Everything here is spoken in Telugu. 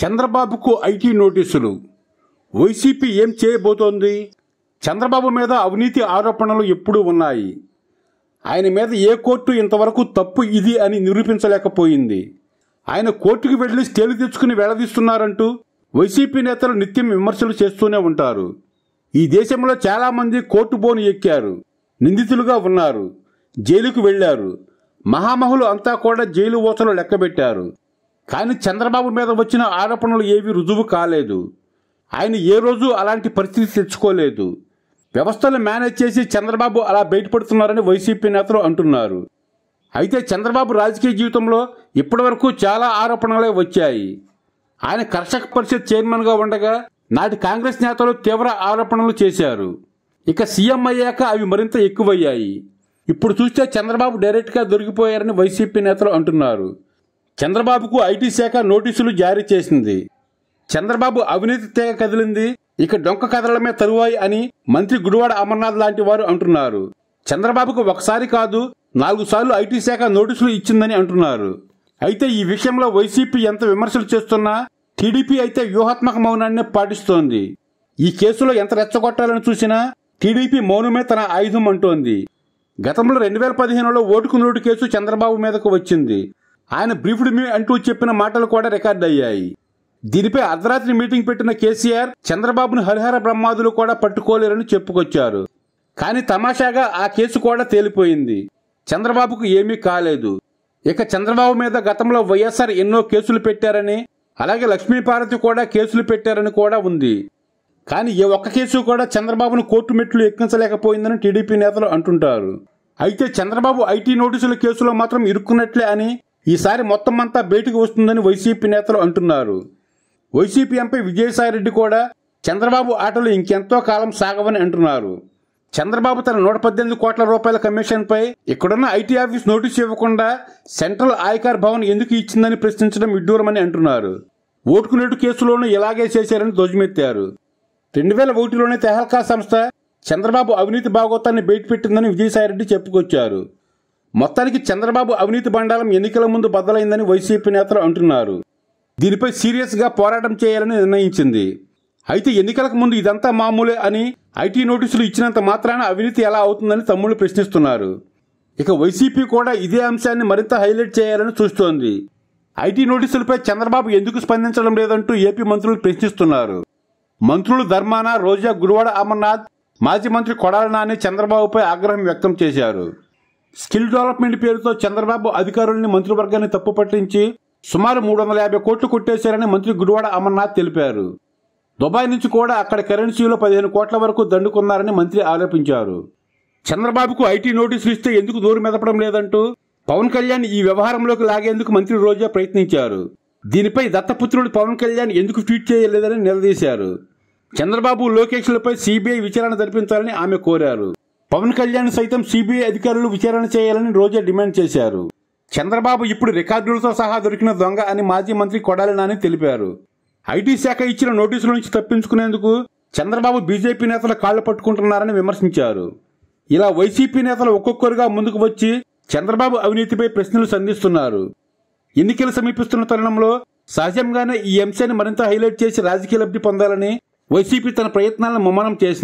చంద్రబాబుకు ఐటీ నోటీసులు వైసీపీ ఏం చేయబోతోంది చంద్రబాబు మీద అవినీతి ఆరోపణలు ఎప్పుడూ ఉన్నాయి ఆయన మీద ఏ కోర్టు ఇంతవరకు తప్పు ఇది అని నిరూపించలేకపోయింది ఆయన కోర్టుకు వెళ్లి స్టేలు తెచ్చుకుని వేళదీస్తున్నారంటూ వైసీపీ నేతలు నిత్యం విమర్శలు చేస్తూనే ఉంటారు ఈ దేశంలో చాలామంది కోర్టు బోను ఎక్కారు నిందితులుగా ఉన్నారు జైలుకు వెళ్లారు మహామహులు అంతా కూడా జైలు ఊసలు లెక్కబెట్టారు కానీ చంద్రబాబు మీద వచ్చిన ఆరోపణలు ఏవి రుజువు కాలేదు ఆయన ఏ రోజు అలాంటి పరిస్థితి తెచ్చుకోలేదు వ్యవస్థలు మేనేజ్ చేసి చంద్రబాబు అలా బయటపడుతున్నారని వైసీపీ నేతలు అంటున్నారు అయితే చంద్రబాబు రాజకీయ జీవితంలో ఇప్పటివరకు చాలా ఆరోపణలే వచ్చాయి ఆయన కర్షక పరిషత్ చైర్మన్గా ఉండగా నాటి కాంగ్రెస్ నేతలు తీవ్ర ఆరోపణలు చేశారు ఇక సీఎం అయ్యాక అవి మరింత ఎక్కువయ్యాయి ఇప్పుడు చూస్తే చంద్రబాబు డైరెక్ట్గా దొరికిపోయారని వైసీపీ నేతలు అంటున్నారు చంద్రబాబుకు ఐటీ శాఖ నోటీసులు జారీ చేసింది చంద్రబాబు అవినీతి తెగ కదిలింది ఇక డొంక కదలడమే తరువాయి అని మంత్రి గుడివాడ అమర్నాథ్ లాంటి వారు అంటున్నారు చంద్రబాబుకు ఒకసారి కాదు నాలుగు సార్లు ఐటీ శాఖ నోటీసులు ఇచ్చిందని అంటున్నారు అయితే ఈ విషయంలో వైసీపీ ఎంత విమర్శలు చేస్తున్నా టీడీపీ అయితే వ్యూహాత్మక మౌనాన్ని పాటిస్తోంది ఈ కేసులో ఎంత రెచ్చగొట్టాలని చూసినా టీడీపీ మౌనమే తన ఆయుధం అంటోంది గతంలో రెండు వేల పదిహేనులో ఓటుకు నోటు కేసు చంద్రబాబు మీదకు వచ్చింది ఆయన బ్రీఫ్డ్ మీ అంటూ చెప్పిన మాటలు కూడా రికార్డ్ అయ్యాయి దీనిపై అర్ధరాత్రి మీటింగ్ పెట్టిన కేసీఆర్ చంద్రబాబును హరిహర బ్రహ్మాదులు కూడా పట్టుకోలేరని చెప్పుకొచ్చారు కానీ తమాషాగా ఆ కేసు కూడా తేలిపోయింది చంద్రబాబుకు ఏమీ కాలేదు ఇక చంద్రబాబు మీద గతంలో వైఎస్ఆర్ ఎన్నో కేసులు పెట్టారని అలాగే లక్ష్మీపార్వతి కూడా కేసులు పెట్టారని కూడా ఉంది కానీ ఏ ఒక్క కేసు కూడా చంద్రబాబును కోర్టు మెట్లు ఎక్కించలేకపోయిందని టీడీపీ నేతలు అంటుంటారు అయితే చంద్రబాబు ఐటీ నోటీసుల కేసులో మాత్రం ఇరుక్కున్నట్లే అని ఈసారి మొత్తం అంతా బయటికి వస్తుందని వైసీపీ నేతలు అంటున్నారు వైసీపీ ఎంపీ విజయసాయిరెడ్డి కూడా చంద్రబాబు ఆటలు ఇంకెంతో కాలం సాగవని అంటున్నారు చంద్రబాబు తన నూట పద్దెనిమిది కోట్ల రూపాయల కమిషన్పై ఇక్కడున్న ఐటీ ఆఫీస్ నోటీసు ఇవ్వకుండా సెంట్రల్ ఆయకార్ భవన్ ఎందుకు ఇచ్చిందని ప్రశ్నించడం విడ్డూరమని అంటున్నారు ఓటుకు నేటు కేసులోనూ ఇలాగే చేశారని ధ్వజమెత్తారు రెండు వేల ఒకటిలోనే తెహల్కా సంస్థ చంద్రబాబు అవినీతి భాగోతాన్ని బయటపెట్టిందని విజయసాయిరెడ్డి చెప్పుకొచ్చారు మొత్తానికి చంద్రబాబు అవినీతి బండాలం ఎన్నికల ముందు బద్దలైందని వైసీపీ నేతలు అంటున్నారు దీనిపై సీరియస్గా పోరాటం చేయాలని నిర్ణయించింది అయితే ఎన్నికలకు ముందు ఇదంతా మామూలే అని ఐటీ నోటీసులు ఇచ్చినంత మాత్రాన అవినీతి ఎలా అవుతుందని తమ్ముళ్ళు ప్రశ్నిస్తున్నారు ఇక వైసీపీ కూడా ఇదే అంశాన్ని మరింత హైలైట్ చేయాలని చూస్తోంది ఐటీ నోటీసులపై చంద్రబాబు ఎందుకు స్పందించడం లేదంటూ ఏపీ మంత్రులు ప్రశ్నిస్తున్నారు మంత్రులు ధర్మాన రోజా గురువాడ అమర్నాథ్ మాజీ మంత్రి కొడాలనాని చంద్రబాబుపై ఆగ్రహం వ్యక్తం చేశారు స్కిల్ డెవలప్మెంట్ పేరుతో చంద్రబాబు అధికారుల్ని మంత్రివర్గాన్ని తప్పు పట్టించి సుమారు మూడు వందల యాభై కోట్లు కొట్టేశారని మంత్రి గుడివాడ అమర్నాథ్ తెలిపారు దుబాయ్ నుంచి కూడా అక్కడ కరెన్సీలో పదిహేను కోట్ల వరకు దండుకున్నారని మంత్రి ఆరోపించారు చంద్రబాబుకు ఐటీ నోటీసులు ఇస్తే ఎందుకు దూరం మెదపడం లేదంటూ పవన్ కళ్యాణ్ ఈ వ్యవహారంలోకి లాగేందుకు మంత్రి రోజా ప్రయత్నించారు దీనిపై దత్తపుత్రుడు పవన్ కళ్యాణ్ ఎందుకు ట్వీట్ చేయలేదని నిలదీశారు చంద్రబాబు లోకేష్లపై సిబిఐ విచారణ జరిపించాలని ఆమె కోరారు పవన్ కళ్యాణ్ సైతం సిబిఐ అధికారులు విచారణ చేయాలని రోజా డిమాండ్ చేశారు చంద్రబాబు ఇప్పుడు రికార్డులతో సహా దొరికిన దొంగ అని మాజీ మంత్రి కొడాలి నాని తెలిపారు ఐటీ శాఖ ఇచ్చిన నోటీసుల నుంచి తప్పించుకునేందుకు చంద్రబాబు బీజేపీ నేతల కాళ్లు పట్టుకుంటున్నారని విమర్శించారు ఇలా వైసీపీ నేతలు ఒక్కొక్కరుగా ముందుకు వచ్చి చంద్రబాబు అవినీతిపై ప్రశ్నలు సంధిస్తున్నారు ఎన్నికలు సమీపిస్తున్న తరుణంలో సహజంగానే ఈ అంశాన్ని మరింత హైలైట్ చేసి రాజకీయ లబ్ధి పొందాలని వైసీపీ తన ప్రయత్నాలను ముమ్మనం చేసింది